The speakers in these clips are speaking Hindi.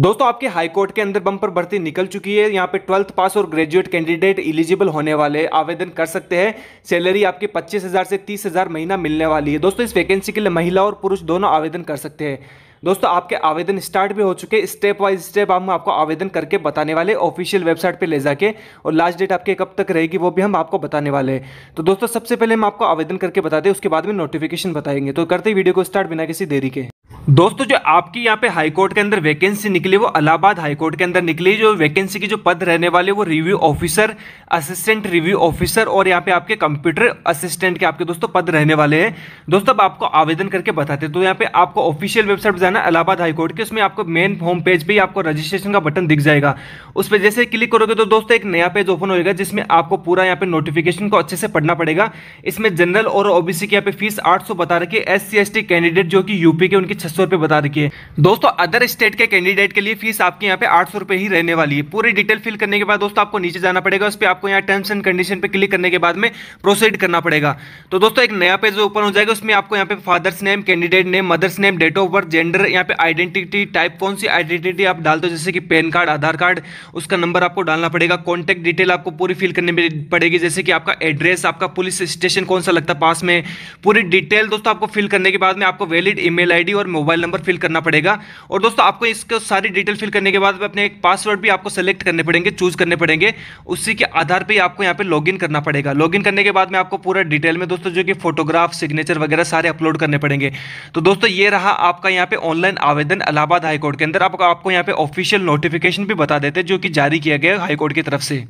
दोस्तों आपके हाई कोर्ट के अंदर बम्पर भर्ती निकल चुकी है यहाँ पे ट्वेल्थ पास और ग्रेजुएट कैंडिडेट इलिजिबल होने वाले आवेदन कर सकते हैं सैलरी आपकी पच्चीस हज़ार से तीस हज़ार महीना मिलने वाली है दोस्तों इस वैकेंसी के लिए महिला और पुरुष दोनों आवेदन कर सकते हैं दोस्तों आपके आवेदन स्टार्ट भी हो चुके हैं स्टेप वाइज स्टेप हम आपको आवेदन करके बताने वाले ऑफिशियल वेबसाइट पे ले जाके और लास्ट डेट आपके कब तक रहेगी वो भी हम आपको बताने वाले हैं तो दोस्तों सबसे पहले हम आपको आवेदन करके बताते हैं उसके बाद में नोटिफिकेशन बताएंगे तो करते वीडियो को स्टार्ट बिना किसी देरी के दोस्तों जो आपकी यहाँ पे हाई कोर्ट के अंदर वैकेंसी निकली वो अलाहाबाद हाई कोर्ट के अंदर निकली जो वैकेंसी की जो पद रहने वाले वो review officer assistant review officer और यहाँ पे आपके कंप्यूटर असिस्टेंट के आपके दोस्तों पद रहने वाले हैं दोस्तों अब आपको आवेदन करके बताते तो यहाँ पे आपको ऑफिशियल वेबसाइट जाना अलाहाबाद हाईकोर्ट की उसमें आपको मेन होम पेज पर आपको रजिस्ट्रेशन का बटन दिख जाएगा उस पर जैसे क्लिक करोगे तो दोस्तों एक नया पेज ओपन होगा जिसमें आपको पूरा यहाँ पे नोटिफिकेशन को अच्छे से पढ़ना पड़ेगा इसमें जनरल और ओबीसी की यहाँ पे फीस आठ बता रखी है एस सी कैंडिडेट जो कि यूपी के उनकी सौ बता रखी है दोस्तों अदर स्टेट के कैंडिडेट के लिए फीस आपके यहाँ पे आठ सौ रुपए ही रहने वाली है पूरी डिटेल फिल करने के बाद दोस्तों आपको नीचे जाना पड़ेगा उस पर आपको यहाँ टर्म्स एंड कंडीशन पे क्लिक करने के बाद में प्रोसीड करना पड़ेगा तो दोस्तों एक नया पेज ओपन हो जाएगा उसमें आपको यहाँ पे father's name candidate name mother's name date of birth gender यहाँ पे आइडेंटिटी टाइप कौन सी आइडेंटिटी आप डालते हो जैसे कि पैन कार्ड आधार कार्ड उसका नंबर आपको डालना पड़ेगा कॉन्टैक्ट डिटेल आपको पूरी फिल करने पड़ेगी जैसे कि आपका एड्रेस आपका पुलिस स्टेशन कौन सा लगता है पास में पूरी डिटेल दोस्तों आपको फिल करने के बाद में आपको वैलिड ईमेल आईडी और मोबाइल नंबर फिल करना पड़ेगा और दोस्तों आपको इसको सारी डिटेल फिल करने के बाद अपने एक पासवर्ड भी आपको सेलेक्ट करने पड़ेंगे चूज करने पड़ेंगे उसी के आधार पर आपको यहाँ पे इन करना पड़ेगा इन करने के बाद में आपको पूरा डिटेल में दोस्तों जो कि फोटोग्राफ सिग्नेचर वगैरह सारे अपलोड करने पड़ेंगे तो दोस्तों ये रहा आपका यहाँ पे ऑनलाइन आवेदन इलाहाबाद हाईकोर्ट के अंदर आपको आपको यहाँ पे ऑफिशियल नोटिफिकेशन भी बता देते जो कि जारी किया गया हाईकोर्ट की तरफ से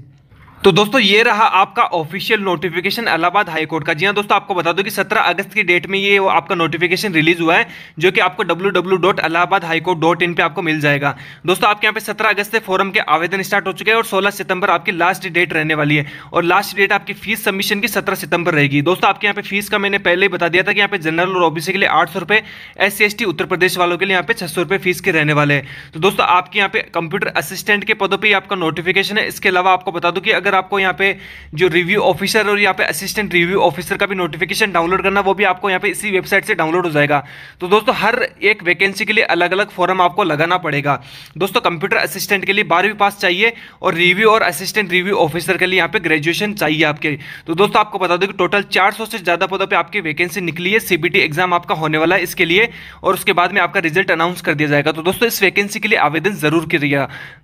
तो दोस्तों ये रहा आपका ऑफिशियल नोटिफिकेशन अलाहाबाद हाईकोर्ट का जी हाँ दोस्तों आपको बता दूं कि 17 अगस्त की डेट में ये आपका नोटिफिकेशन रिलीज हुआ है जो कि आपको www.allahabadhighcourt.in पे आपको मिल जाएगा दोस्तों आपके यहाँ पे 17 अगस्त से फॉरम के आवेदन स्टार्ट हो चुके हैं और 16 सितंबर आपकी लास्ट डेट रहने वाली है और लास्ट डेट आपकी फीस सबमिशन की सत्रह सितंबर रहेगी दोस्तों आपके यहाँ पे फीस का मैंने पहले ही बता दिया था कि यहाँ पे जनरल और ओबीसी के लिए आठ सौ रुपये एस उत्तर प्रदेश वालों के लिए यहाँ पे छह सौ फीस के रहने वाले हैं तो दोस्तों आपके यहाँ पे कंप्यूटर असिस्टेंट के पदों पर आपका नोटिफिकेशन है इसके अलावा आपको बता दो कि अगर अंदर आपको यहाँ पे जो रिव्यू ऑफिसर और यहाँ पे असिस्टेंट रिव्यू ऑफिसर का भी नोटिफिकेशन डाउनलोड करना वो भी आपको यहाँ पे इसी वेबसाइट से डाउनलोड हो जाएगा तो दोस्तों हर एक वैकेंसी के लिए अलग अलग फॉर्म आपको लगाना पड़ेगा दोस्तों कंप्यूटर असिस्टेंट के लिए बारहवीं पास चाहिए और रिव्यू और असिस्टेंट रिव्यू ऑफिसर के लिए यहाँ पे ग्रेजुएशन चाहिए आपके तो दोस्तों आपको बता दो कि टोटल चार से ज़्यादा पदों पर आपकी वैकेंसी निकली है सीबीटी एग्जाम आपका होने वाला है इसके लिए और उसके बाद में आपका रिजल्ट अनाउंस कर दिया जाएगा तो दोस्तों इस वैकेंसी के लिए आवेदन जरूर करिएगा